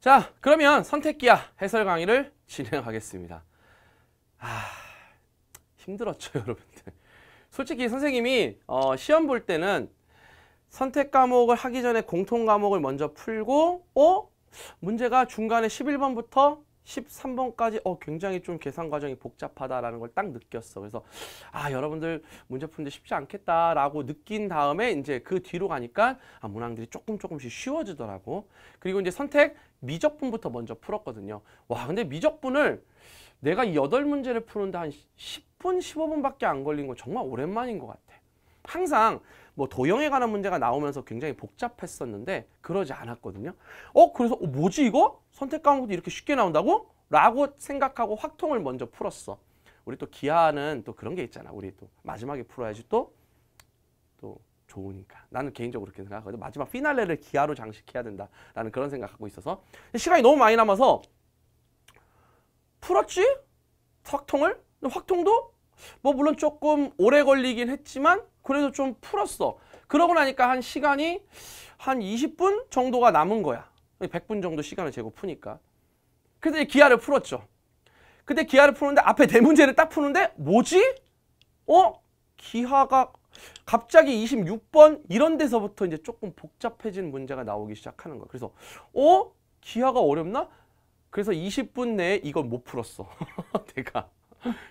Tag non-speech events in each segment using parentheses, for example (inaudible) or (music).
자, 그러면 선택기야 해설 강의를 진행하겠습니다. 아, 힘들었죠, (laughs) 여러분들. 솔직히 선생님이 어, 시험 볼 때는 선택 과목을 하기 전에 공통 과목을 먼저 풀고 어? 문제가 중간에 11번부터 13번까지 어 굉장히 좀 계산 과정이 복잡하다라는 걸 딱 느꼈어. 그래서 아 여러분들 문제 푸는데 쉽지 않겠다라고 느낀 다음에 이제 그 뒤로 가니까 아, 문항들이 조금 조금씩 쉬워지더라고. 그리고 이제 선택 미적분부터 먼저 풀었거든요. 와 근데 미적분을 내가 이 8문제를 푸는데 한 10분, 15분밖에 안 걸린 거 정말 오랜만인 것 같아. 항상 뭐 도형에 관한 문제가 나오면서 굉장히 복잡했었는데 그러지 않았거든요. 어 그래서 어, 뭐지 이거? 선택 과목도 이렇게 쉽게 나온다고? 라고 생각하고 확통을 먼저 풀었어. 우리 또 기아는 또 그런 게 있잖아. 우리 또 마지막에 풀어야지 또 좋으니까. 나는 개인적으로 그렇게 생각하거든. 마지막 피날레를 기아로 장식해야 된다라는 그런 생각 갖고 있어서 시간이 너무 많이 남아서 풀었지? 확통을? 확통도 뭐 물론 조금 오래 걸리긴 했지만 그래도 좀 풀었어. 그러고 나니까 한 시간이 한 20분 정도가 남은 거야. 100분 정도 시간을 재고 푸니까. 그래서 기아를 풀었죠. 근데 기아를 푸는데 앞에 대문제를 네 딱 푸는데 뭐지? 어? 기아가 갑자기 26번 이런 데서부터 이제 조금 복잡해진 문제가 나오기 시작하는 거야. 그래서 어? 기하가 어렵나? 그래서 20분 내에 이걸 못 풀었어. (laughs) 내가.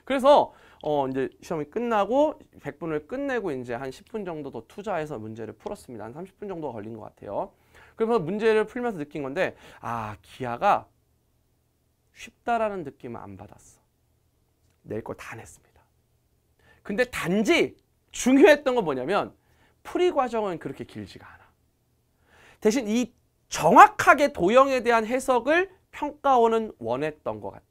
그래서 어 이제 시험이 끝나고 100분을 끝내고 이제 한 10분 정도 더 투자해서 문제를 풀었습니다. 한 30분 정도 걸린 것 같아요. 그래서 문제를 풀면서 느낀 건데 아기하가 쉽다라는 느낌을안 받았어. 낼 걸 다 냈습니다. 근데 단지 중요했던 건 뭐냐면 풀이 과정은 그렇게 길지가 않아. 대신 이 정확하게 도형에 대한 해석을 평가원은 원했던 것 같아.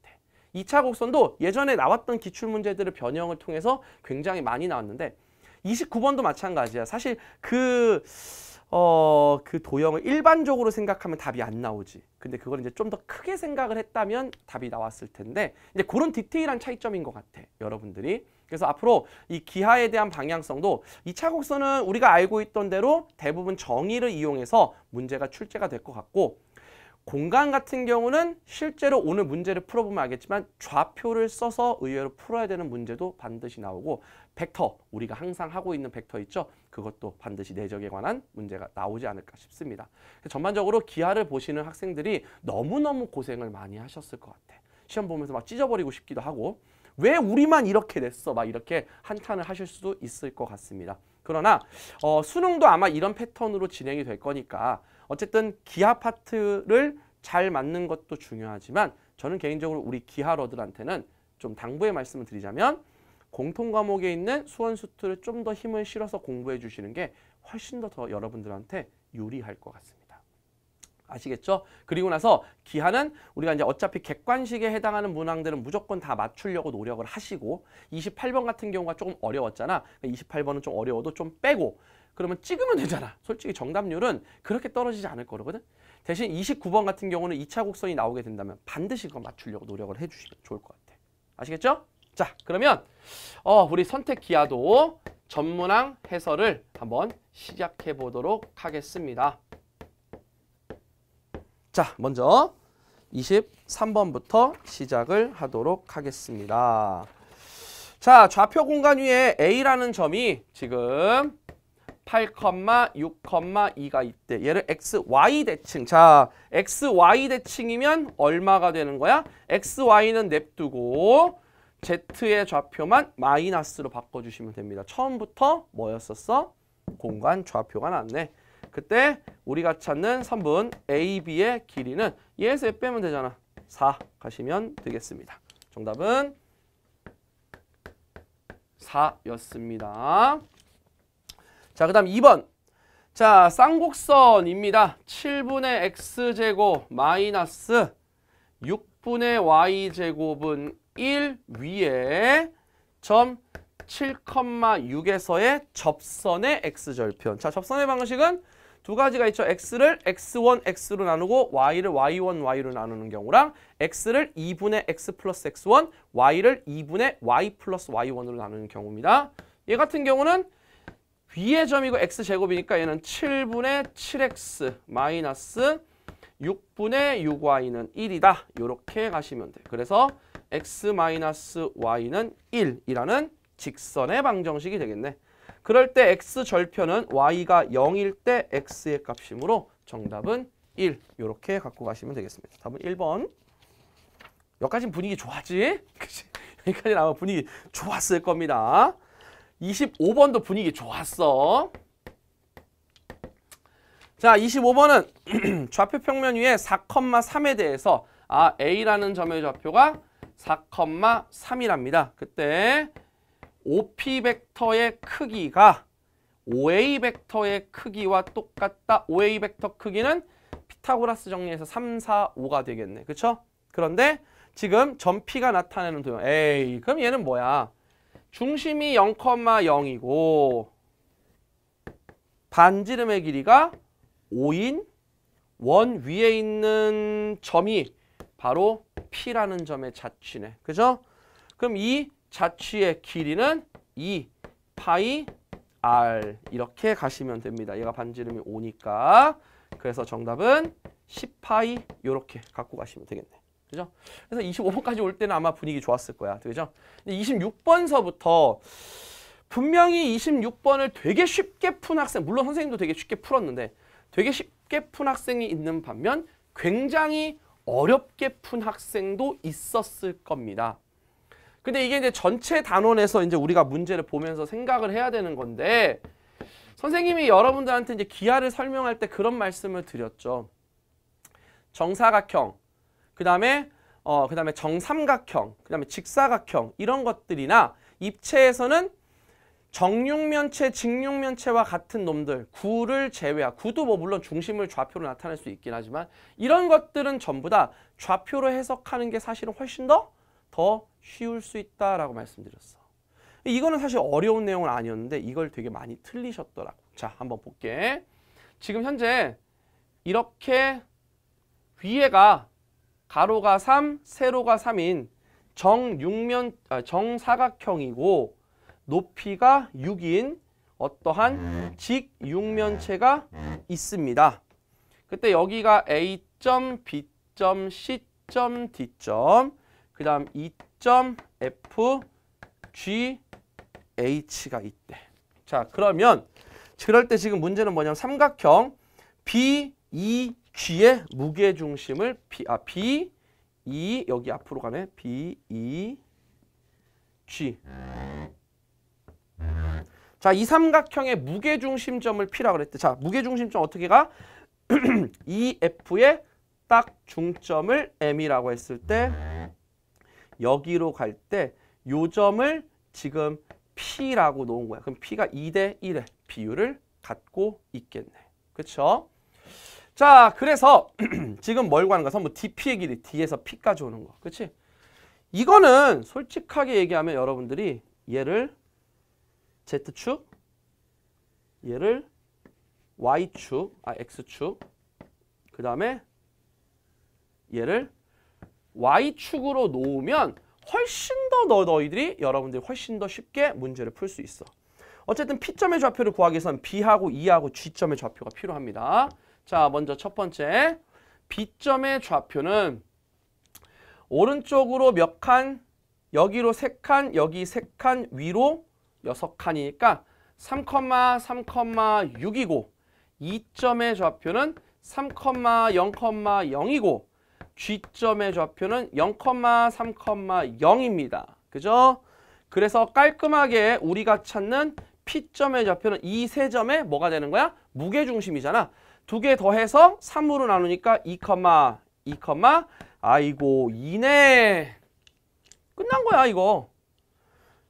2차 곡선도 예전에 나왔던 기출문제들을 변형을 통해서 굉장히 많이 나왔는데 29번도 마찬가지야. 사실 그, 어, 그 도형을 일반적으로 생각하면 답이 안 나오지. 근데 그걸 이제 좀 더 크게 생각을 했다면 답이 나왔을 텐데 이제 그런 디테일한 차이점인 것 같아. 여러분들이 그래서 앞으로 이 기하에 대한 방향성도 이차 곡선은 우리가 알고 있던 대로 대부분 정의를 이용해서 문제가 출제가 될 것 같고 공간 같은 경우는 실제로 오늘 문제를 풀어보면 알겠지만 좌표를 써서 의외로 풀어야 되는 문제도 반드시 나오고 벡터, 우리가 항상 하고 있는 벡터 있죠? 그것도 반드시 내적에 관한 문제가 나오지 않을까 싶습니다. 전반적으로 기하를 보시는 학생들이 너무너무 고생을 많이 하셨을 것 같아. 시험 보면서 막 찢어버리고 싶기도 하고 왜 우리만 이렇게 냈어? 막 이렇게 한탄을 하실 수도 있을 것 같습니다. 그러나 어, 수능도 아마 이런 패턴으로 진행이 될 거니까 어쨌든 기하 파트를 잘 맞는 것도 중요하지만 저는 개인적으로 우리 기하러들한테는 좀 당부의 말씀을 드리자면 공통 과목에 있는 수원수트를 좀 더 힘을 실어서 공부해 주시는 게 훨씬 더, 더 여러분들한테 유리할 것 같습니다. 아시겠죠? 그리고 나서 기한은 우리가 이제 어차피 객관식에 해당하는 문항들은 무조건 다 맞추려고 노력을 하시고 28번 같은 경우가 조금 어려웠잖아. 28번은 그러니까 좀 어려워도 좀 빼고 그러면 찍으면 되잖아. 솔직히 정답률은 그렇게 떨어지지 않을 거거든. 대신 29번 같은 경우는 2차 곡선이 나오게 된다면 반드시 그거 맞추려고 노력을 해주시면 좋을 것 같아. 아시겠죠? 자 그러면 어, 우리 선택 기하도 전문항 해설을 한번 시작해 보도록 하겠습니다. 자, 먼저 23번부터 시작을 하도록 하겠습니다. 자, 좌표 공간 위에 A라는 점이 지금 8, 6,2가 있대. 얘를 x, y 대칭. 자, x, y 대칭이면 얼마가 되는 거야? x, y는 냅두고 z의 좌표만 마이너스로 바꿔주시면 됩니다. 처음부터 뭐였었어? 공간 좌표가 났네. 그때 우리가 찾는 3분 AB의 길이는 얘에서 빼면 되잖아. 4 가시면 되겠습니다. 정답은 4였습니다. 자, 그 다음 2번. 자, 쌍곡선입니다. 7분의 x제곱 마이너스 6분의 y제곱은 1 위에 점 7,6에서의 접선의 x절편. 자, 접선의 방식은 두 가지가 있죠. x를 x1, x로 나누고 y를 y1, y로 나누는 경우랑 x를 2분의 x 플러스 x1, y를 2분의 y 플러스 y1으로 나누는 경우입니다. 얘 같은 경우는 위의 점이고 x제곱이니까 얘는 7분의 7x 마이너스 6분의 6y는 1이다. 이렇게 가시면 돼 그래서 x 마이너스 y는 1이라는 직선의 방정식이 되겠네. 그럴 때 x 절편은 y가 0일 때 x의 값이므로 정답은 1 이렇게 갖고 가시면 되겠습니다. 답은 1번. 여기까지 분위기 좋았지? (laughs) 그치? 여기까지는 아마 분위기 좋았을 겁니다. 25번도 분위기 좋았어. 자, 25번은 좌표 평면 위에 4,3에 대해서 아 A라는 점의 좌표가 4,3이랍니다. 그때 OP 벡터의 크기가 OA 벡터의 크기와 똑같다. OA 벡터 크기는 피타고라스 정리에서 3, 4, 5가 되겠네. 그렇죠? 그런데 지금 점피가 나타내는 도형. 에이, 그럼 얘는 뭐야? 중심이 0,0이고 반지름의 길이가 5인 원 위에 있는 점이 바로 P라는 점의 자취네. 그죠? 그럼 이 자취의 길이는 2 파이 r 이렇게 가시면 됩니다. 얘가 반지름이 5니까 그래서 정답은 10파이 이렇게 갖고 가시면 되겠네. 그죠? 그래서 25번까지 올 때는 아마 분위기 좋았을 거야. 그죠? 26번서부터 분명히 26번을 되게 쉽게 푼 학생, 물론 선생님도 되게 쉽게 풀었는데 되게 쉽게 푼 학생이 있는 반면 굉장히 어렵게 푼 학생도 있었을 겁니다. 근데 이게 이제 전체 단원에서 이제 우리가 문제를 보면서 생각을 해야 되는 건데 선생님이 여러분들한테 이제 기하를 설명할 때 그런 말씀을 드렸죠. 정사각형, 그 다음에 어, 그 다음에 정삼각형, 그 다음에 직사각형 이런 것들이나 입체에서는 정육면체, 직육면체와 같은 놈들, 구를 제외한 구도 뭐 물론 중심을 좌표로 나타낼 수 있긴 하지만 이런 것들은 전부 다 좌표로 해석하는 게 사실은 훨씬 더더 쉬울 수 있다라고 말씀드렸어. 이거는 사실 어려운 내용은 아니었는데 이걸 되게 많이 틀리셨더라고. 자, 한번 볼게. 지금 현재 이렇게 위에가 가로가 3, 세로가 3인 정육면 아, 정사각형이고 높이가 6인 어떠한 직육면체가 있습니다. 그때 여기가 A.B.C.D. 그 다음 2.f g h가 있대. 자 그러면 그럴 때 지금 문제는 뭐냐면 삼각형 b e g의 무게중심을 p 아 b e 여기 앞으로 가네 b e g 자, 이 삼각형의 무게중심점을 P라 그랬대. 자, 무게중심점 어떻게 가? EF의 (clears throat) e, 딱 중점을 M이라고 했을 때 여기로 갈 때 요점을 지금 P라고 놓은 거야. 그럼 P가 2대 1의 비율을 갖고 있겠네. 그렇죠? 자, 그래서 (clears throat) 지금 뭘 구하는 거야? 선분 DP의 길이 D에서 P까지 오는 거. 그렇지? 이거는 솔직하게 얘기하면 여러분들이 얘를 Z축, 얘를 Y축, 아 X축, 그 다음에 얘를 Y축으로 놓으면 훨씬 더 너희들이 여러분들이 훨씬 더 쉽게 문제를 풀 수 있어. 어쨌든 P점의 좌표를 구하기 위해서는 B하고 E하고 G점의 좌표가 필요합니다. 자, 먼저 첫 번째 B점의 좌표는 오른쪽으로 몇 칸, 여기로 세 칸 여기 세 칸 위로 여섯 칸이니까 3,3,6이고 2점의 좌표는 3,0,0이고 G점의 좌표는 0,3,0입니다. 그죠? 그래서 깔끔하게 우리가 찾는 P점의 좌표는 이 세점에 뭐가 되는 거야? 무게중심이잖아. 두 개 더해서 3으로 나누니까 2, 2, 아이고 2네. 끝난 거야 이거.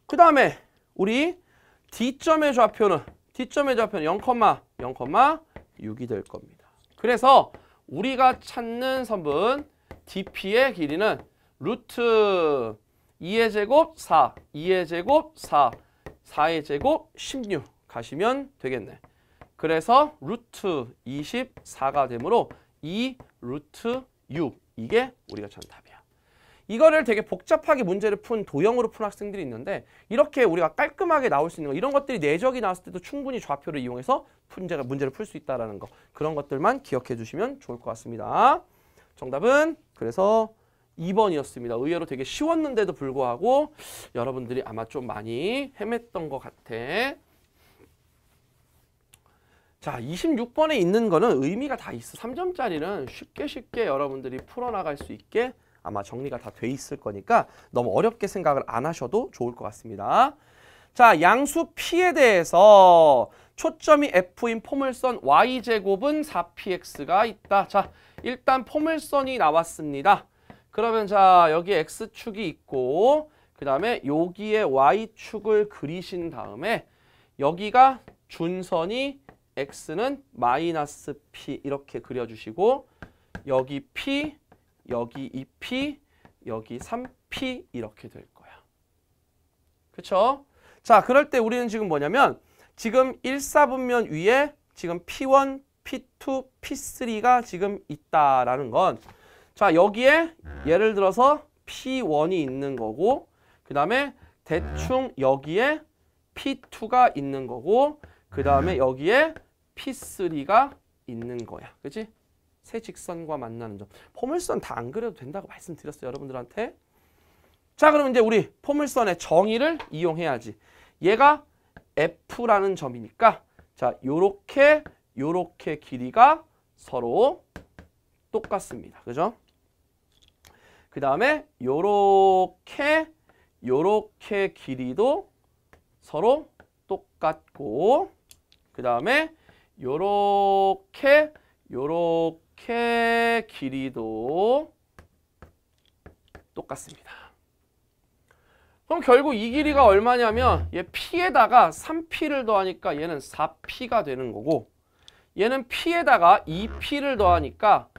그 다음에 우리 D점의 좌표는 D점의 좌표는 0, 0,6이 될 겁니다. 그래서 우리가 찾는 선분 dp의 길이는 루트 2의 제곱 4, 2의 제곱 4, 4의 제곱 16 가시면 되겠네. 그래서 루트 24가 되므로 2 루트 6 이게 우리가 정 답이야. 이거를 되게 복잡하게 문제를 푼 도형으로 푼 학생들이 있는데 이렇게 우리가 깔끔하게 나올 수 있는 거 이런 것들이 내적이 나왔을 때도 충분히 좌표를 이용해서 문제가 문제를 풀 수 있다는 거 그런 것들만 기억해 주시면 좋을 것 같습니다. 정답은 그래서 2번이었습니다. 의외로 되게 쉬웠는데도 불구하고 여러분들이 아마 좀 많이 헤맸던 것 같아. 자, 26번에 있는 거는 의미가 다 있어. 3점짜리는 쉽게 쉽게 여러분들이 풀어나갈 수 있게 아마 정리가 다 돼 있을 거니까 너무 어렵게 생각을 안 하셔도 좋을 것 같습니다. 자, 양수 P에 대해서 초점이 F인 포물선 Y제곱은 4px가 있다. 자, 일단 포물선이 나왔습니다. 그러면 자 여기 X축이 있고 그 다음에 여기에 Y축을 그리신 다음에 여기가 준선이 X는 마이너스 P 이렇게 그려주시고 여기 P, 여기 2P, 여기 3P 이렇게 될 거야. 그쵸? 자 그럴 때 우리는 지금 뭐냐면 지금 1사분면 위에 지금 P1, P2, P3가 지금 있다라는 건 자, 여기에 네. 예를 들어서 P1이 있는 거고 그 다음에 대충 네. 여기에 P2가 있는 거고 그 다음에 네. 여기에 P3가 있는 거야. 그치새 직선과 만나는 점. 포물선 다 안 그려도 된다고 말씀드렸어요. 여러분들한테. 자, 그럼 이제 우리 포물선의 정의를 이용해야지. 얘가 F라는 점이니까 자, 요렇게 요렇게 길이가 서로 똑같습니다. 그죠? 그 다음에 요렇게 요렇게 길이도 서로 똑같고 그 다음에 요렇게 요렇게 길이도 똑같습니다. 그럼 결국 이 길이가 얼마냐면 얘 P에다가 3P를 더하니까 얘는 4P가 되는 거고 얘는 P에다가 2P를 더하니까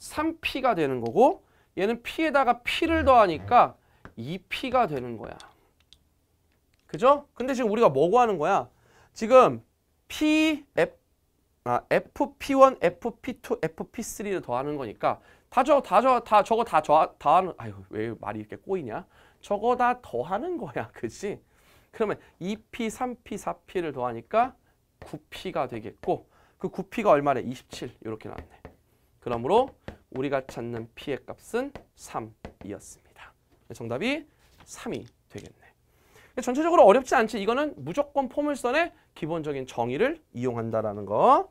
3P가 되는 거고 얘는 P에다가 P를 더하니까 2P가 되는 거야. 그죠? 근데 지금 우리가 뭐고 하는 거야? 지금 P, F, 아, FP1, FP2, FP3를 더하는 거니까 다저다저다 저거 다 저, 다하는 아유 왜 말이 이렇게 꼬이냐? 저거 다 더하는 거야. (laughs) 그치? 그러면 2P, 3P, 4P를 더하니까 9P가 되겠고 그 구피가 얼마래? 27 이렇게 나왔네. 그러므로 우리가 찾는 P의 값은 3이었습니다. 정답이 3이 되겠네. 전체적으로 어렵지 않지. 이거는 무조건 포물선의 기본적인 정의를 이용한다라는 거.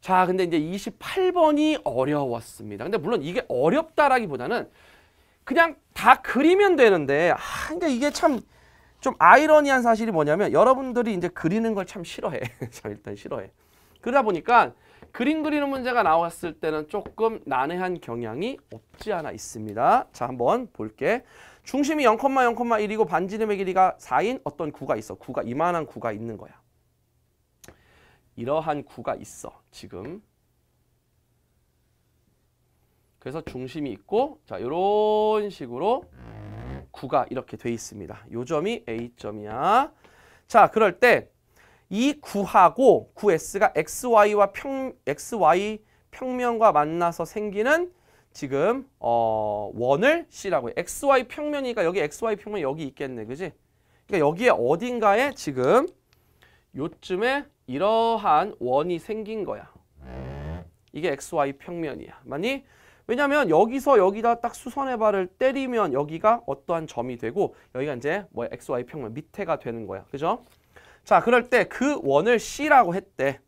자, 근데 이제 28번이 어려웠습니다. 근데 물론 이게 어렵다라기보다는 그냥 다 그리면 되는데 아, 근데 이게 참 좀 아이러니한 사실이 뭐냐면 여러분들이 이제 그리는 걸 참 싫어해. 참 (laughs) 일단 싫어해. 그러다 보니까 그림 그리는 문제가 나왔을 때는 조금 난해한 경향이 없지 않아 있습니다. 자, 한번 볼게. 중심이 0,0,1이고 반지름의 길이가 4인 어떤 구가 있어. 구가 이만한 구가 있는 거야. 이러한 구가 있어. 지금. 그래서 중심이 있고 자, 요런 식으로 구가 이렇게 돼 있습니다. 요 점이 A점이야. 자, 그럴 때이 구하고 구S가 XY와 평, XY 평면과 만나서 생기는 지금 어, 원을 C라고 해. XY 평면이니까 여기 XY 평면 여기 있겠네. 그지? 그러니까 여기에 어딘가에 지금 요쯤에 이러한 원이 생긴 거야. 이게 XY 평면이야. 맞니? 왜냐면 여기서 여기다 딱 수선의 발을 때리면 여기가 어떠한 점이 되고 여기가 이제 뭐 XY 평면 밑에가 되는 거야. 그죠? 자, 그럴 때 그 원을 C라고 했대.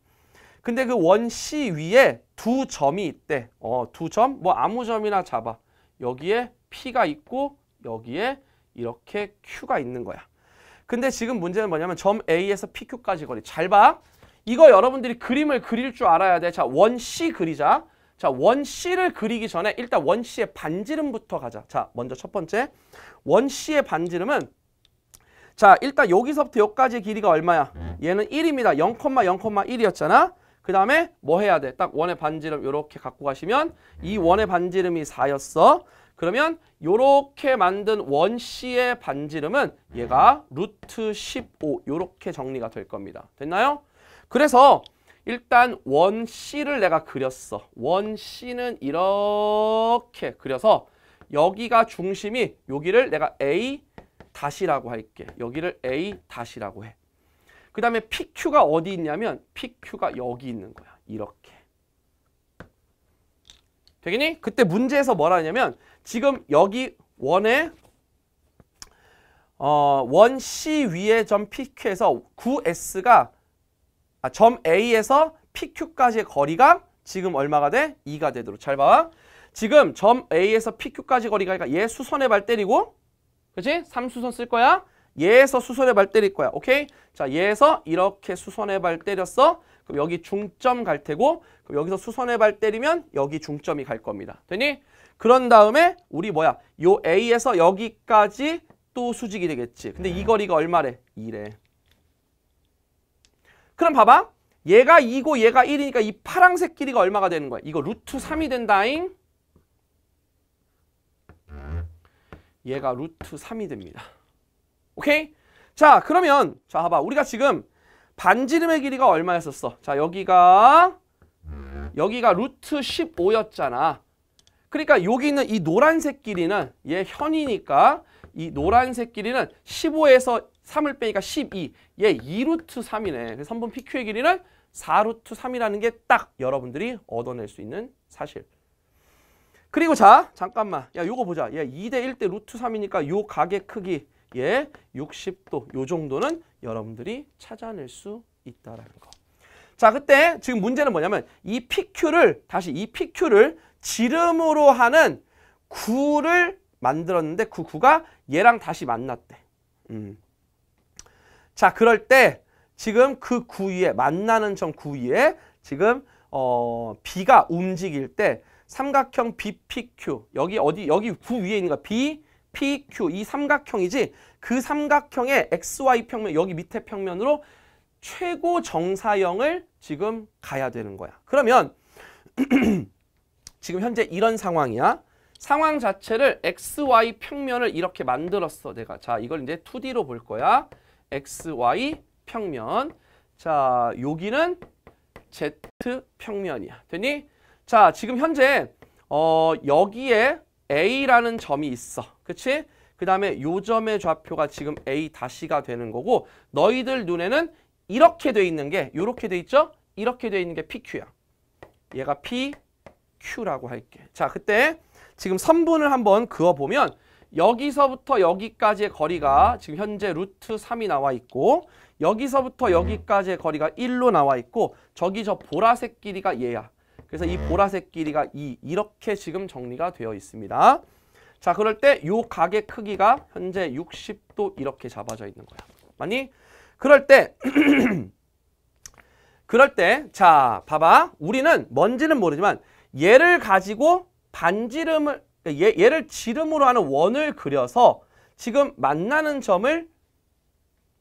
근데 그 원 C 위에 두 점이 있대. 어, 두 점? 뭐 아무 점이나 잡아. 여기에 P가 있고 여기에 이렇게 Q가 있는 거야. 근데 지금 문제는 뭐냐면 점 A에서 PQ까지 거리. 잘 봐. 이거 여러분들이 그림을 그릴 줄 알아야 돼. 자, 원 C 그리자. 자, 원 C를 그리기 전에 일단 원 C의 반지름부터 가자. 자, 먼저 첫 번째. 원 C의 반지름은 자 일단 여기서부터 여기까지의 길이가 얼마야? 얘는 1입니다. 0,0,1이었잖아. 그 다음에 뭐 해야 돼? 딱 원의 반지름 이렇게 갖고 가시면 이 원의 반지름이 4였어. 그러면 이렇게 만든 원씨의 반지름은 얘가 루트 15 이렇게 정리가 될 겁니다. 됐나요? 그래서 일단 원씨를 내가 그렸어. 원씨는 이렇게 그려서 여기가 중심이 여기를 내가 A, 다시라고 할게. 여기를 A 다시라고 해. 그 다음에 PQ가 어디 있냐면 PQ가 여기 있는 거야. 이렇게. 되겠니? 그때 문제에서 뭐라 하냐면 지금 여기 원에 어, 원 C 위에 점 PQ에서 9S가 아, 점 A에서 PQ까지의 거리가 지금 얼마가 돼? 2가 되도록 잘 봐. 지금 점 A에서 PQ까지 거리가 그러니까 얘 수선의 발 때리고 그치? 삼수선 쓸 거야. 얘에서 수선의 발 때릴 거야. 오케이? 자, 얘에서 이렇게 수선의 발 때렸어. 그럼 여기 중점 갈 테고 그럼 여기서 수선의 발 때리면 여기 중점이 갈 겁니다. 되니? 그런 다음에 우리 뭐야? 요 A에서 여기까지 또 수직이 되겠지. 근데 이 네. 거리가 얼마래? 2래. 그럼 봐봐. 얘가 2고 얘가 1이니까 이 파랑색 길이가 얼마가 되는 거야? 이거 루트 3이 된다잉. 얘가 루트 3이 됩니다. 오케이? 자 그러면 자 봐봐 우리가 지금 반지름의 길이가 얼마였었어? 자 여기가 여기가 루트 15였잖아. 그러니까 여기 있는 이 노란색 길이는 얘 현이니까 이 노란색 길이는 15에서 3을 빼니까 12. 얘 2루트 3이네. 그래서 3분 PQ의 길이는 4루트 3이라는 게 딱 여러분들이 얻어낼 수 있는 사실. 그리고 자 잠깐만 야 요거 보자 야 2대 1대 루트 3이니까 요 가게 크기 예 60도 요 정도는 여러분들이 찾아낼 수 있다라는 거. 자 그때 지금 문제는 뭐냐면 이 PQ를 다시 이 PQ를 지름으로 하는 구를 만들었는데 그 구가 얘랑 다시 만났대. 음. 자 그럴 때 지금 그 구위에 만나는 점 구위에 지금 어, 비가 움직일 때 삼각형 BPQ 여기 어디 여기 구 위에 있는 거 BPQ 이 삼각형이지 그 삼각형의 XY 평면 여기 밑에 평면으로 최고 정사형을 지금 가야 되는 거야. 그러면 (clears throat) 지금 현재 이런 상황이야. 상황 자체를 XY 평면을 이렇게 만들었어 내가. 자 이걸 이제 2D로 볼 거야. XY 평면 자 여기는 Z 평면이야. 되니? 자, 지금 현재 어, 여기에 A라는 점이 있어. 그치? 그 다음에 요점의 좌표가 지금 A 다시가 되는 거고 너희들 눈에는 이렇게 돼 있는 게요렇게돼 있죠? 이렇게 돼 있는 게 PQ야. 얘가 PQ라고 할게. 자, 그때 지금 선분을 한번 그어보면 여기서부터 여기까지의 거리가 지금 현재 루트 3이 나와 있고 여기서부터 여기까지의 거리가 1로 나와 있고 저기 저 보라색 길이가 얘야. 그래서 이 네. 보라색 길이가 2 이렇게 지금 정리가 되어 있습니다. 자 그럴 때요 각의 크기가 현재 60도 이렇게 잡아져 있는 거야. 아니 그럴 때 (clears throat) 그럴 때자 봐봐 우리는 뭔지는 모르지만 얘를 가지고 반지름을 그러니까 얘, 얘를 지름으로 하는 원을 그려서 지금 만나는 점을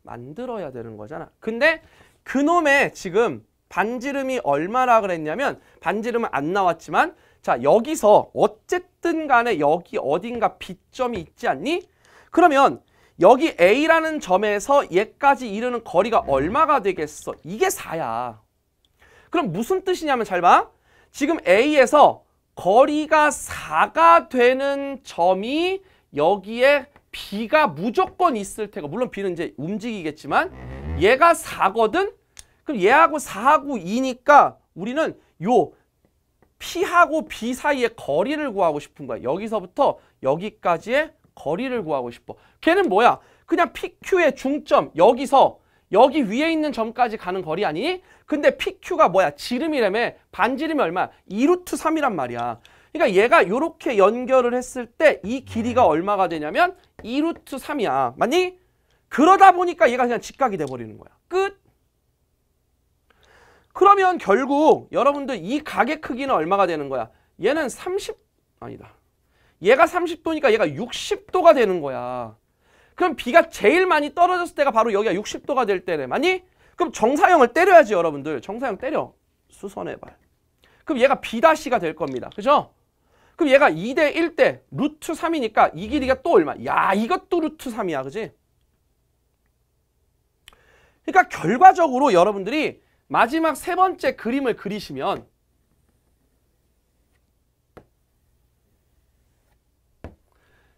만들어야 되는 거잖아. 근데 그놈의 지금 반지름이 얼마라 그랬냐면 반지름은 안 나왔지만 자 여기서 어쨌든 간에 여기 어딘가 비점이 있지 않니? 그러면 여기 A라는 점에서 얘까지 이르는 거리가 얼마가 되겠어? 이게 4야. 그럼 무슨 뜻이냐면 잘 봐. 지금 A에서 거리가 4가 되는 점이 여기에 B가 무조건 있을 테고 물론 B는 이제 움직이겠지만 얘가 4거든 그럼 얘하고 4하고 2니까 우리는 요 P하고 B 사이의 거리를 구하고 싶은 거야. 여기서부터 여기까지의 거리를 구하고 싶어. 걔는 뭐야? 그냥 PQ의 중점 여기서 여기 위에 있는 점까지 가는 거리 아니? 근데 PQ가 뭐야? 지름이라며 반지름이 얼마야? 2루트 3이란 말이야. 그러니까 얘가 이렇게 연결을 했을 때 이 길이가 네. 얼마가 되냐면 2루트 3이야. 맞니? 그러다 보니까 얘가 그냥 직각이 돼버리는 거야. 끝! 그러면 결국 여러분들 이 가게 크기는 얼마가 되는 거야? 얘는 30 아니다. 얘가 30도니까 얘가 60도가 되는 거야. 그럼 비가 제일 많이 떨어졌을 때가 바로 여기가 60도가 될때래 아니? 그럼 정사형을 때려야지 여러분들. 정사형 때려. 수선해 발. 그럼 얘가 B-가 될 겁니다. 그죠? 그럼 얘가 2대 1대 루트 3이니까 이 길이가 또 얼마? 야 이것도 루트 3이야. 그지? 그러니까 결과적으로 여러분들이 마지막 세 번째 그림을 그리시면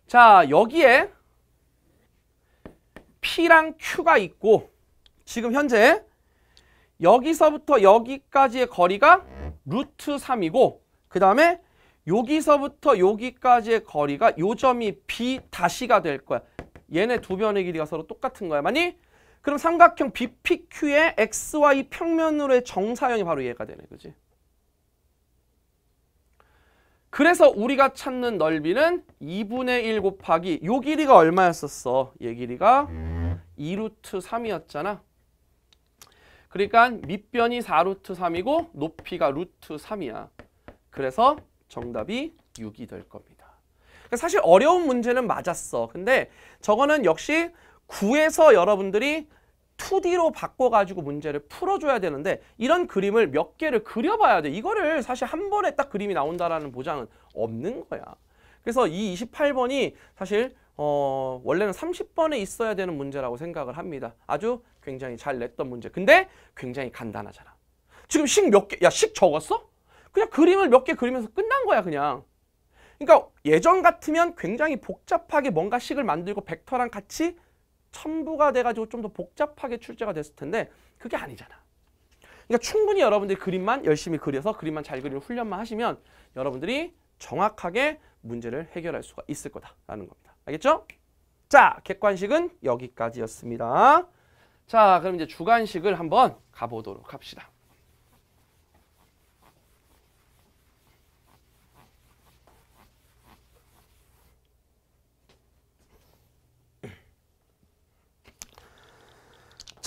자 여기에 P랑 Q가 있고 지금 현재 여기서부터 여기까지의 거리가 루트 3이고 그 다음에 여기서부터 여기까지의 거리가 요 점이 B 다시가 될 거야. 얘네 두 변의 길이가 서로 똑같은 거야. 만이 그럼 삼각형 BPQ의 XY 평면으로의 정사형이 바로 이해가 되네. 그지? 그래서 우리가 찾는 넓이는 2분의 1 곱하기 요 길이가 얼마였었어? 얘 길이가 2루트 3이었잖아. 그러니까 밑변이 4루트 3이고 높이가 루트 3이야. 그래서 정답이 6이 될 겁니다. 그러니까 사실 어려운 문제는 맞았어. 근데 저거는 역시 9에서 여러분들이 2D로 바꿔가지고 문제를 풀어줘야 되는데 이런 그림을 몇 개를 그려봐야 돼. 이거를 사실 한 번에 딱 그림이 나온다라는 보장은 없는 거야. 그래서 이 28번이 사실 어, 원래는 30번에 있어야 되는 문제라고 생각을 합니다. 아주 굉장히 잘 냈던 문제. 근데 굉장히 간단하잖아. 지금 식 몇 개, 야, 식 적었어? 그냥 그림을 몇 개 그리면서 끝난 거야, 그냥. 그러니까 예전 같으면 굉장히 복잡하게 뭔가 식을 만들고 벡터랑 같이 첨부가 돼가지고 좀 더 복잡하게 출제가 됐을 텐데 그게 아니잖아. 그러니까 충분히 여러분들이 그림만 열심히 그려서 그림만 잘 그리는 훈련만 하시면 여러분들이 정확하게 문제를 해결할 수가 있을 거다라는 겁니다. 알겠죠? 자, 객관식은 여기까지였습니다. 자, 그럼 이제 주관식을 한번 가보도록 합시다.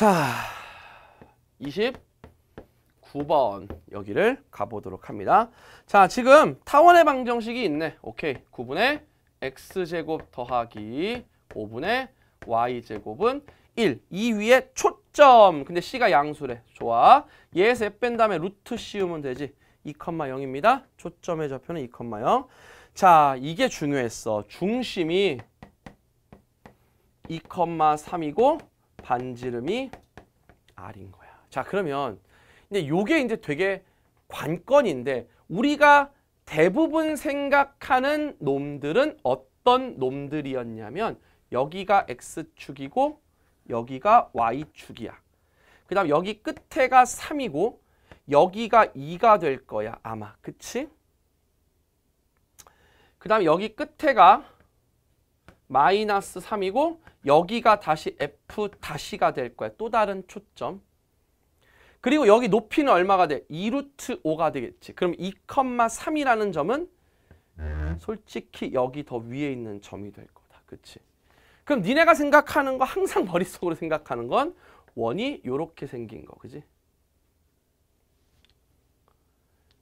자, 29번 여기를 가보도록 합니다. 자, 지금 타원의 방정식이 있네. 오케이, 9분의 x제곱 더하기 5분의 y제곱은 1, 2 위에 초점. 근데 c가 양수래. 좋아. 얘에뺀 다음에 루트 씌우면 되지. 2,0입니다. 초점의 좌표는 2,0. 자, 이게 중요했어. 중심이 2,3이고 반지름이 R인 거야. 자, 그러면 이데 요게 이제 되게 관건인데 우리가 대부분 생각하는 놈들은 어떤 놈들이었냐면 여기가 X축이고 여기가 Y축이야. 그 다음 여기 끝에가 3이고 여기가 2가 될 거야 아마 그치? 그 다음 여기 끝에가 마이너스 3이고 여기가 다시 F 다시가 될 거야. 또 다른 초점. 그리고 여기 높이는 얼마가 돼? 2루트 5가 되겠지. 그럼 2,3이라는 점은 네. 솔직히 여기 더 위에 있는 점이 될 거다. 그치? 그럼 니네가 생각하는 거 항상 머릿속으로 생각하는 건 원이 이렇게 생긴 거. 그지?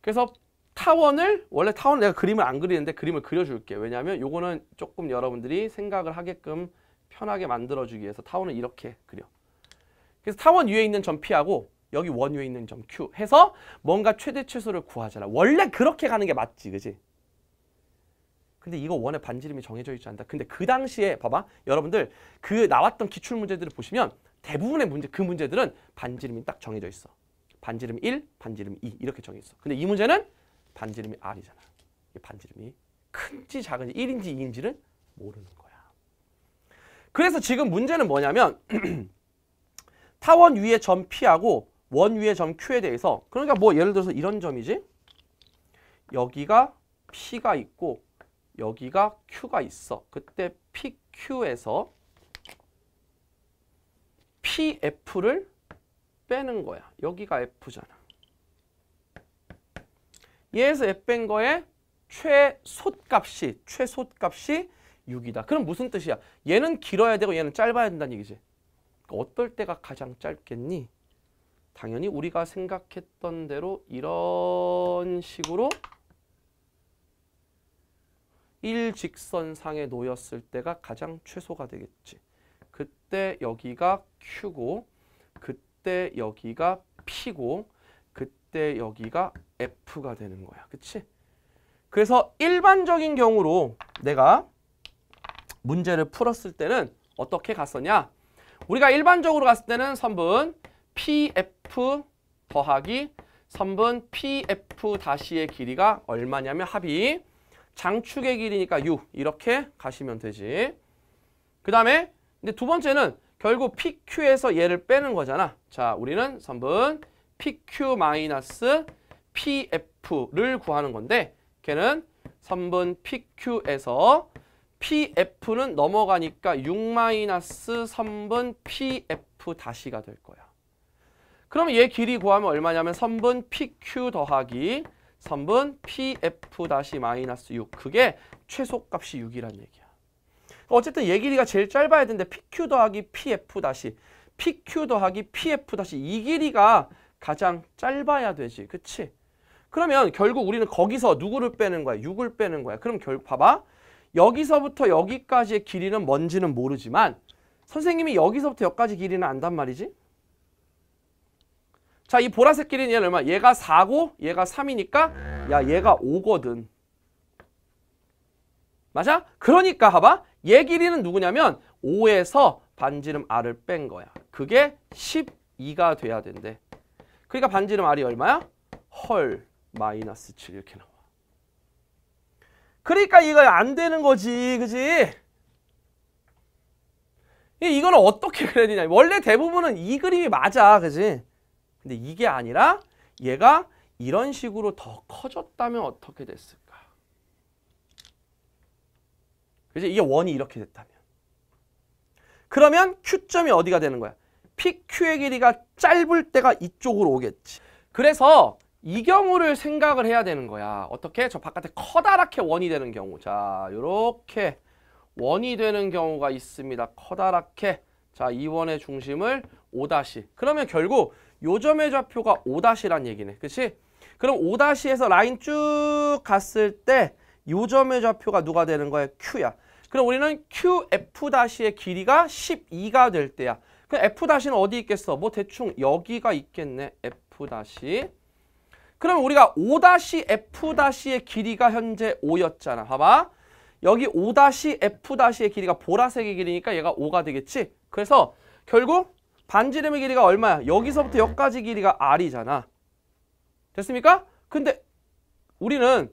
그래서 타원을 원래 타원 내가 그림을 안 그리는데 그림을 그려줄게. 왜냐하면 요거는 조금 여러분들이 생각을 하게끔 편하게 만들어주기 위해서 타원을 이렇게 그려. 그래서 타원 위에 있는 점 P하고 여기 원 위에 있는 점 Q 해서 뭔가 최대 최소를 구하잖아. 원래 그렇게 가는 게 맞지, 그지? 근데 이거 원의 반지름이 정해져 있지 않다. 근데 그 당시에 봐봐, 여러분들 그 나왔던 기출 문제들을 보시면 대부분의 문제, 그 문제들은 반지름이 딱 정해져 있어. 반지름 1, 반지름 2 이렇게 정해 있어. 근데 이 문제는 반지름이 R이잖아. 이 반지름이 큰지 작은지 1인지 2인지를 모르는 거야. 그래서 지금 문제는 뭐냐면 (clears throat) 타원 위의 점 P하고 원 위의 점 Q에 대해서 그러니까 뭐 예를 들어서 이런 점이지 여기가 P가 있고 여기가 Q가 있어 그때 PQ에서 PF를 빼는 거야 여기가 F잖아 얘에서 F 뺀 거에 최솟값이 최솟값이 6이다. 그럼 무슨 뜻이야? 얘는 길어야 되고 얘는 짧아야 된다는 얘기지. 그러니까 어떨 때가 가장 짧겠니? 당연히 우리가 생각했던 대로 이런 식으로 일직선상에 놓였을 때가 가장 최소가 되겠지. 그때 여기가 Q고 그때 여기가 P고 그때 여기가 F가 되는 거야. 그치? 그래서 일반적인 경우로 내가 문제를 풀었을 때는 어떻게 갔었냐? 우리가 일반적으로 갔을 때는 선분 PF 더하기 선분 PF 다시의 길이가 얼마냐면 합이 장축의 길이니까 U 이렇게 가시면 되지. 그 다음에 근데 두 번째는 결국 PQ에서 얘를 빼는 거잖아. 자, 우리는 선분 PQ 마이너스 PF를 구하는 건데 걔는 선분 PQ에서 PF는 넘어가니까 6-3분 PF 다시가 될 거야. 그럼 얘 길이 구하면 얼마냐면 3분 PQ 더하기 3분 PF 다시 마이너스 6 그게 최소값이 6이란 얘기야. 어쨌든 얘 길이가 제일 짧아야 되는데 PQ 더하기 PF 다시 PQ 더하기 PF 다시 이 길이가 가장 짧아야 되지. 그치? 그러면 결국 우리는 거기서 누구를 빼는 거야? 6을 빼는 거야. 그럼 결국 봐봐. 여기서부터 여기까지의 길이는 뭔지는 모르지만 선생님이 여기서부터 여기까지 길이는 안단 말이지. 자, 이 보라색 길이는 얘는 얼마? 얘가 4고 얘가 3이니까 야, 얘가 5거든. 맞아? 그러니까 봐봐. 얘 길이는 누구냐면 5에서 반지름 R을 뺀 거야. 그게 12가 돼야 된대. 그러니까 반지름 R이 얼마야? 헐 마이너스 7 이렇게 나와. 그러니까 이거 안 되는 거지. 그지? 이거는 어떻게 그려야 되냐. 원래 대부분은 이 그림이 맞아. 그지? 근데 이게 아니라 얘가 이런 식으로 더 커졌다면 어떻게 됐을까? 그지? 이게 원이 이렇게 됐다면. 그러면 Q점이 어디가 되는 거야? PQ의 길이가 짧을 때가 이쪽으로 오겠지. 그래서 이 경우를 생각을 해야 되는 거야. 어떻게? 저 바깥에 커다랗게 원이 되는 경우. 자, 이렇게 원이 되는 경우가 있습니다. 커다랗게. 자, 이 원의 중심을 5-. 그러면 결국 요점의 좌표가 5-란 얘기네. 그치? 그럼 5-에서 라인 쭉 갔을 때 요점의 좌표가 누가 되는 거야? Q야. 그럼 우리는 QF-의 다시 길이가 12가 될 때야. 그럼 F-는 다시 어디 있겠어? 뭐 대충 여기가 있겠네. F- 다시. 그러면 우리가 5-F-의 길이가 현재 5였잖아. 봐봐. 여기 5-F-의 길이가 보라색의 길이니까 얘가 5가 되겠지? 그래서 결국 반지름의 길이가 얼마야? 여기서부터 여기까지 길이가 R이잖아. 됐습니까? 근데 우리는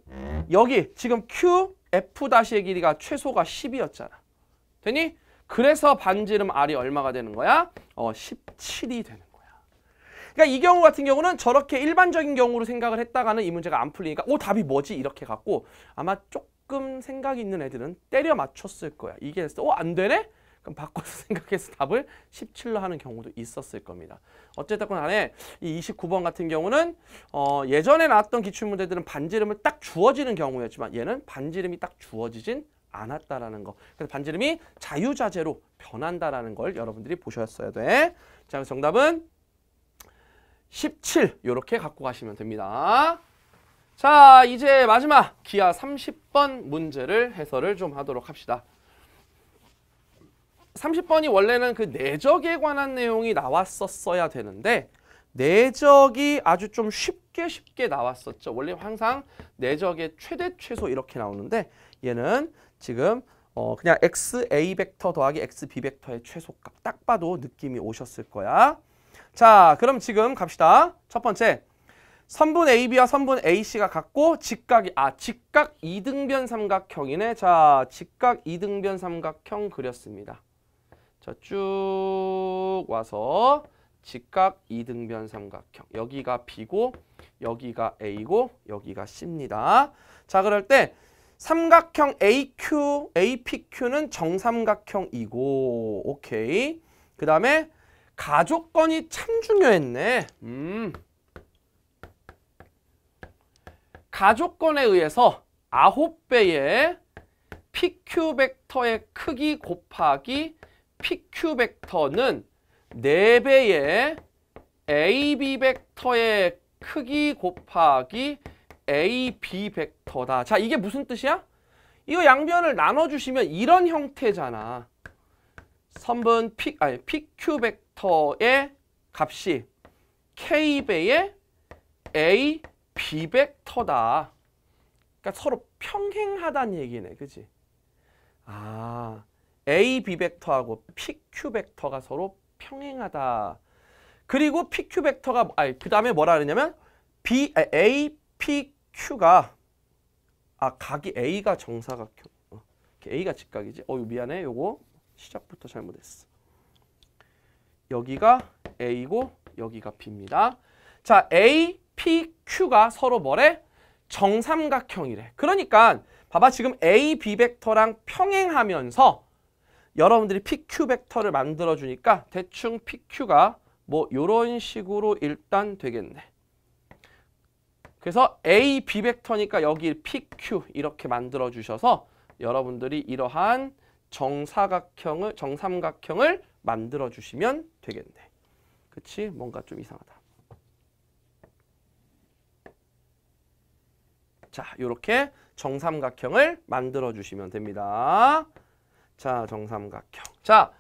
여기 지금 Q, F'의 길이가 최소가 10이었잖아. 되니? 그래서 반지름 R이 얼마가 되는 거야? 어, 17이 되는 그러니까 이 경우 같은 경우는 저렇게 일반적인 경우로 생각을 했다가는 이 문제가 안 풀리니까 오 어, 답이 뭐지 이렇게 갖고 아마 조금 생각이 있는 애들은 때려 맞췄을 거야. 이게 해서 오안 어, 되네? 그럼 바꿔서 (laughs) 생각해서 답을 17로 하는 경우도 있었을 겁니다. 어쨌든 간에 이 29번 같은 경우는 어, 예전에 나왔던 기출문제들은 반지름을 딱 주어지는 경우였지만 얘는 반지름이 딱 주어지진 않았다라는 거. 그래서 반지름이 자유자재로 변한다라는 걸 여러분들이 보셨어야 돼. 자, 정답은 17 이렇게 갖고 가시면 됩니다. 자 이제 마지막 기하 30번 문제를 해설을 좀 하도록 합시다. 30번이 원래는 그 내적에 관한 내용이 나왔었어야 되는데 내적이 아주 좀 쉽게 쉽게 나왔었죠. 원래 항상 내적의 최대 최소 이렇게 나오는데 얘는 지금 어 그냥 xa 벡터 더하기 xb 벡터의 최소값 딱 봐도 느낌이 오셨을 거야. 자, 그럼 지금 갑시다. 첫 번째. 선분 AB와 선분 AC가 같고 직각이 아 직각 이등변 삼각형이네. 자, 직각 이등변 삼각형 그렸습니다. 자, 쭉 와서 직각 이등변 삼각형. 여기가 B고 여기가 A고 여기가 C입니다. 자, 그럴 때 삼각형 AQ, APQ는 정삼각형이고 오케이. 그다음에 가족건이 참 중요했네. 음. 가족건에 의해서 9배의 PQ 벡터의 크기 곱하기 PQ 벡터는 4배의 AB 벡터의 크기 곱하기 AB 벡터다. 자, 이게 무슨 뜻이야? 이거 양변을 나눠주시면 이런 형태잖아. 선분 P, 아니, PQ 벡터 벡터의 값이 K배의 A, B 벡터다. 그러니까 서로 평행하다는 얘기네. 그지? 아, A, B 벡터하고 P, Q 벡터가 서로 평행하다. 그리고 P, Q 벡터가, 아니, 그 다음에 뭐라 그러냐면 B, 아, A, P, Q가, 아, 각이 A가 정사각형. 어, A가 직각이지? 어유 미안해. 요거 시작부터 잘못했어. 여기가 A고 여기가 B입니다. 자, A, P, Q가 서로 뭐래? 정삼각형이래. 그러니까 봐봐 지금 A, B 벡터랑 평행하면서 여러분들이 PQ 벡터를 만들어주니까 대충 PQ가 뭐 이런 식으로 일단 되겠네. 그래서 A, B 벡터니까 여기 PQ 이렇게 만들어주셔서 여러분들이 이러한 정사각형을, 정삼각형을 만들어 주시면 되겠는데 그치? 뭔가 좀 이상하다. 자, 이렇게 정삼각형을 만들어 주시면 됩니다. 자, 정삼각형. 자,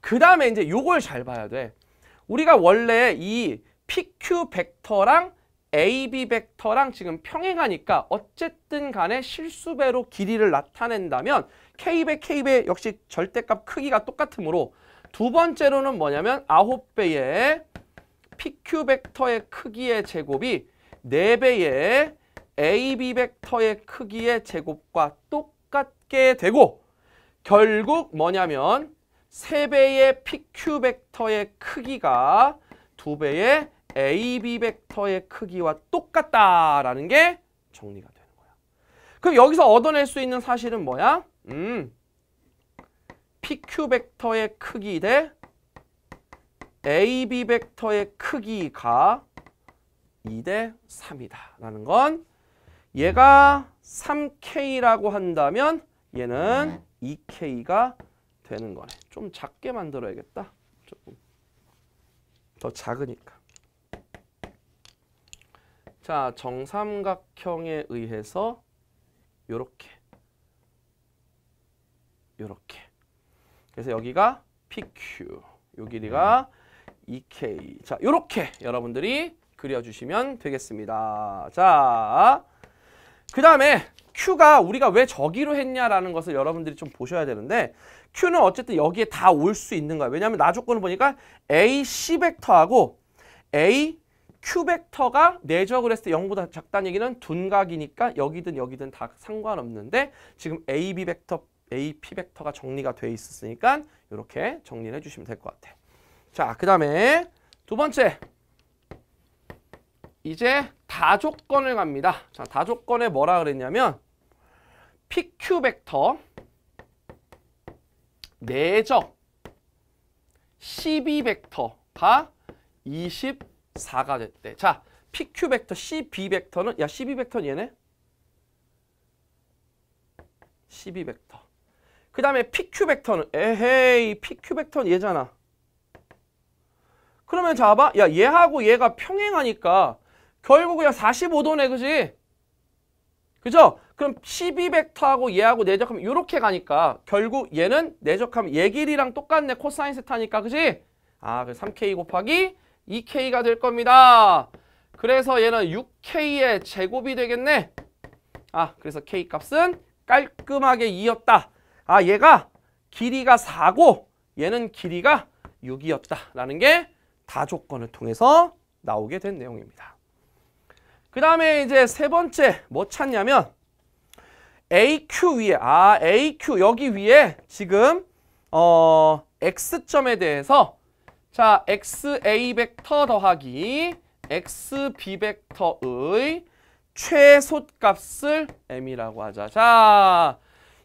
그 다음에 이제 요걸 잘 봐야 돼. 우리가 원래 이 PQ 벡터랑 AB 벡터랑 지금 평행하니까 어쨌든 간에 실수배로 길이를 나타낸다면 K배 K배 역시 절대값 크기가 똑같으므로 두 번째로는 뭐냐면 아홉 배의 PQ 벡터의 크기의 제곱이 네배의 AB 벡터의 크기의 제곱과 똑같게 되고 결국 뭐냐면 세배의 PQ 벡터의 크기가 두배의 AB 벡터의 크기와 똑같다라는 게 정리가 되는 거야. 그럼 여기서 얻어낼 수 있는 사실은 뭐야? 음, PQ 벡터의 크기 대 AB 벡터의 크기가 2대 3이다. 라는 건 얘가 3K라고 한다면 얘는 2K가 되는 거네. 좀 작게 만들어야겠다. 조금 더 작으니까. 자, 정삼각형에 의해서 요렇게 요렇게 그래서 여기가 PQ, 요 길이가 EK. 자, 요렇게 여러분들이 그려주시면 되겠습니다. 자, 그 다음에 Q가 우리가 왜 저기로 했냐라는 것을 여러분들이 좀 보셔야 되는데 Q는 어쨌든 여기에 다 올 수 있는 거야. 왜냐하면 나 조건을 보니까 AC 벡터하고 A Q 벡터가 내적을 했을 때 0보다 작다는 얘기는 둔각이니까 여기든 여기든 다 상관없는데 지금 AB 벡터 AP 벡터가 정리가 돼 있었으니까 이렇게 정리를 해주시면 될 것 같아. 자, 그 다음에 두 번째. 이제 다조건을 갑니다. 자, 다조건에 뭐라 그랬냐면 PQ 벡터 내적 12 벡터가 24가 됐대. 자, PQ 벡터, CB 벡터는 야, CB 벡터는 얘네? 12 벡터. 그 다음에 PQ 벡터는 에헤이 PQ 벡터는 얘잖아. 그러면 잡아? 야 얘하고 얘가 평행하니까 결국 그냥 45도네 그지? 그죠? 그럼 12벡터하고 얘하고 내적하면 이렇게 가니까 결국 얘는 내적하면 얘 길이랑 똑같네 코사인 세타니까 그지? 아 그래서 3k 곱하기 2k가 될 겁니다. 그래서 얘는 6k의 제곱이 되겠네. 아 그래서 k 값은 깔끔하게 2였다. 아 얘가 길이가 4고 얘는 길이가 6이었다라는 게 다조건을 통해서 나오게 된 내용입니다. 그 다음에 이제 세 번째 뭐 찾냐면 AQ 위에 아 AQ 여기 위에 지금 어 X점에 대해서 자 XA 벡터 더하기 XB 벡터의 최솟값을 M이라고 하자. 자,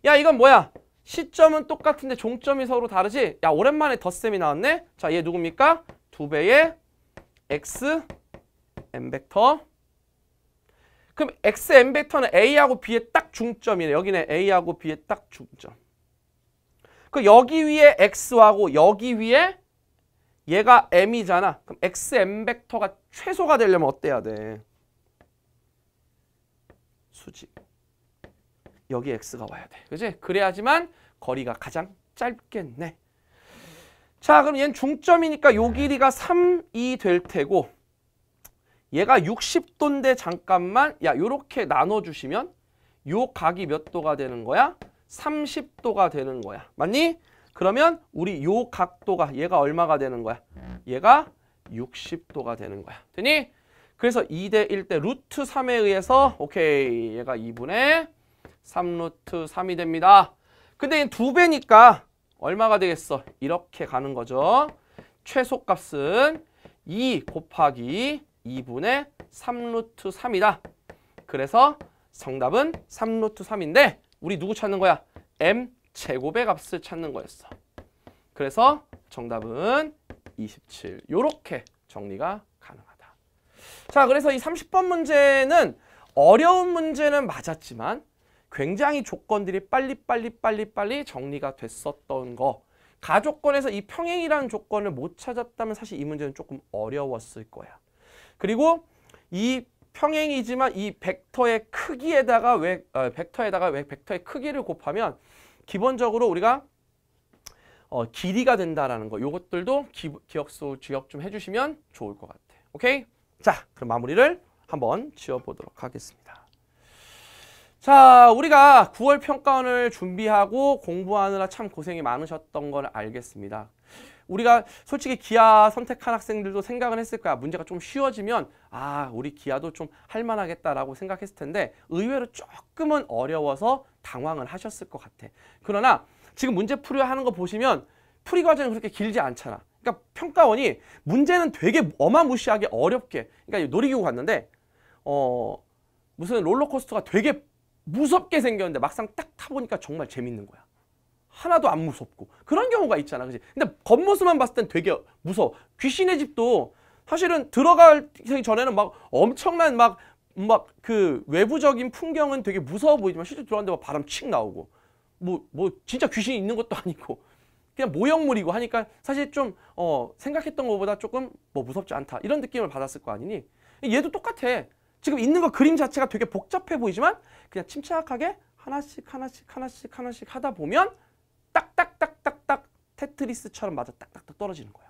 야 이건 뭐야? 시점은 똑같은데 종점이 서로 다르지? 야 오랜만에 덧셈이 나왔네? 자얘 누굽니까? 두 배의 x m 벡터 그럼 x m 벡터는 a하고 b의 딱 중점이네 여기는 a하고 b의 딱 중점 그 여기 위에 x하고 여기 위에 얘가 m이잖아 그럼 x m 벡터가 최소가 되려면 어때야 돼? 수직 여기 x가 와야 돼 그지? 그래야지만 거리가 가장 짧겠네. 자, 그럼 얘는 중점이니까 요 길이가 3, 2될 테고 얘가 60도인데 잠깐만 야 요렇게 나눠주시면 요 각이 몇 도가 되는 거야? 30도가 되는 거야. 맞니? 그러면 우리 요 각도가 얘가 얼마가 되는 거야? 얘가 60도가 되는 거야. 되니? 그래서 2대 1대 루트 3에 의해서 오케이 얘가 2분의 3루트 3이 됩니다. 근데 두 배니까 얼마가 되겠어? 이렇게 가는 거죠. 최소값은 2 곱하기 2분의 3루트 3이다. 그래서 정답은 3루트 3인데 우리 누구 찾는 거야? m 제곱의 값을 찾는 거였어. 그래서 정답은 27. 요렇게 정리가 가능하다. 자, 그래서 이 30번 문제는 어려운 문제는 맞았지만 굉장히 조건들이 빨리빨리 빨리빨리 정리가 됐었던 거가족권에서이 평행이라는 조건을 못 찾았다면 사실 이 문제는 조금 어려웠을 거야. 그리고 이 평행이지만 이 벡터의 크기에다가 왜 어, 벡터에다가 왜 벡터의 크기를 곱하면 기본적으로 우리가 어, 길이가 된다라는 거 요것들도 기, 기억속 기억 좀 해주시면 좋을 것 같아. 오케이? 자 그럼 마무리를 한번 지어보도록 하겠습니다. 자, 우리가 9월 평가원을 준비하고 공부하느라 참 고생이 많으셨던 걸 알겠습니다. 우리가 솔직히 기아 선택한 학생들도 생각을 했을 거야. 문제가 좀 쉬워지면 아, 우리 기아도 좀 할만하겠다라고 생각했을 텐데 의외로 조금은 어려워서 당황을 하셨을 것 같아. 그러나 지금 문제 풀이 하는 거 보시면 풀이 과정이 그렇게 길지 않잖아. 그러니까 평가원이 문제는 되게 어마무시하게 어렵게 그러니까 놀이기구 갔는데 어 무슨 롤러코스터가 되게 무섭게 생겼는데 막상 딱 타보니까 정말 재밌는 거야. 하나도 안 무섭고 그런 경우가 있잖아 그지 근데 겉모습만 봤을 땐 되게 무서워 귀신의 집도 사실은 들어가기 전에는 막 엄청난 막 막 그 외부적인 풍경은 되게 무서워 보이지만 실제 들어왔는데막 바람 칙 나오고 뭐뭐 뭐 진짜 귀신이 있는 것도 아니고 그냥 모형물이고 하니까 사실 좀어 생각했던 것보다 조금 뭐 무섭지 않다 이런 느낌을 받았을 거 아니니 얘도 똑같아 지금 있는 거 그림 자체가 되게 복잡해 보이지만 그냥 침착하게 하나씩 하나씩 하나씩 하나씩 하다 보면 딱딱딱딱딱 테트리스처럼 맞아 딱딱딱 떨어지는 거야.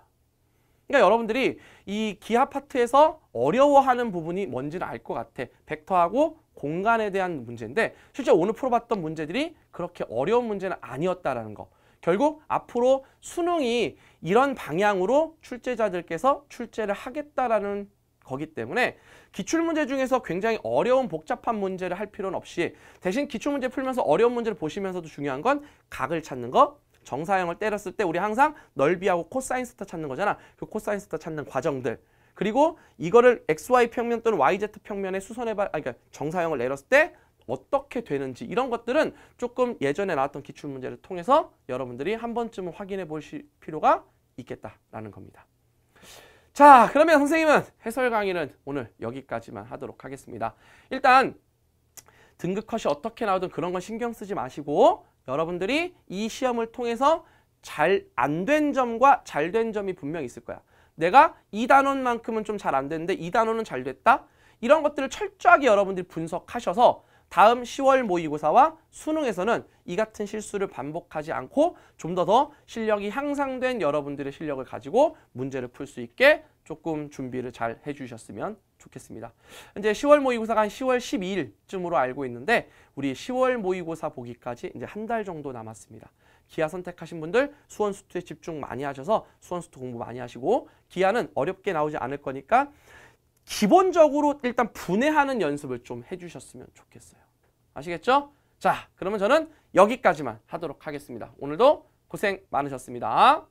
그러니까 여러분들이 이 기하 파트에서 어려워하는 부분이 뭔지는 알 것 같아. 벡터하고 공간에 대한 문제인데 실제 오늘 풀어봤던 문제들이 그렇게 어려운 문제는 아니었다라는 거. 결국 앞으로 수능이 이런 방향으로 출제자들께서 출제를 하겠다라는 거기 때문에 기출문제 중에서 굉장히 어려운 복잡한 문제를 할 필요는 없이 대신 기출문제 풀면서 어려운 문제를 보시면서도 중요한 건 각을 찾는 거 정사형을 때렸을 때 우리 항상 넓이하고 코사인 스타 찾는 거잖아 그 코사인 스타 찾는 과정들 그리고 이거를 XY 평면 또는 YZ 평면에 수선해봐 아니, 그러니까 정사형을 내렸을 때 어떻게 되는지 이런 것들은 조금 예전에 나왔던 기출문제를 통해서 여러분들이 한 번쯤은 확인해 보실 필요가 있겠다라는 겁니다. 자 그러면 선생님은 해설 강의는 오늘 여기까지만 하도록 하겠습니다. 일단 등급 컷이 어떻게 나오든 그런 건 신경 쓰지 마시고 여러분들이 이 시험을 통해서 잘 안 된 점과 잘 된 점이 분명히 있을 거야. 내가 이 단원만큼은 좀 잘 안 됐는데 이 단원은 잘 됐다? 이런 것들을 철저하게 여러분들이 분석하셔서 다음 10월 모의고사와 수능에서는 이 같은 실수를 반복하지 않고 좀 더더 더 실력이 향상된 여러분들의 실력을 가지고 문제를 풀 수 있게 조금 준비를 잘 해주셨으면 좋겠습니다. 이제 10월 모의고사가 한 10월 12일쯤으로 알고 있는데 우리 10월 모의고사 보기까지 이제 한 달 정도 남았습니다. 기아 선택하신 분들 수원수투에 집중 많이 하셔서 수원수투 공부 많이 하시고 기아는 어렵게 나오지 않을 거니까 기본적으로 일단 분해하는 연습을 좀 해주셨으면 좋겠어요. 아시겠죠? 자, 그러면 저는 여기까지만 하도록 하겠습니다. 오늘도 고생 많으셨습니다.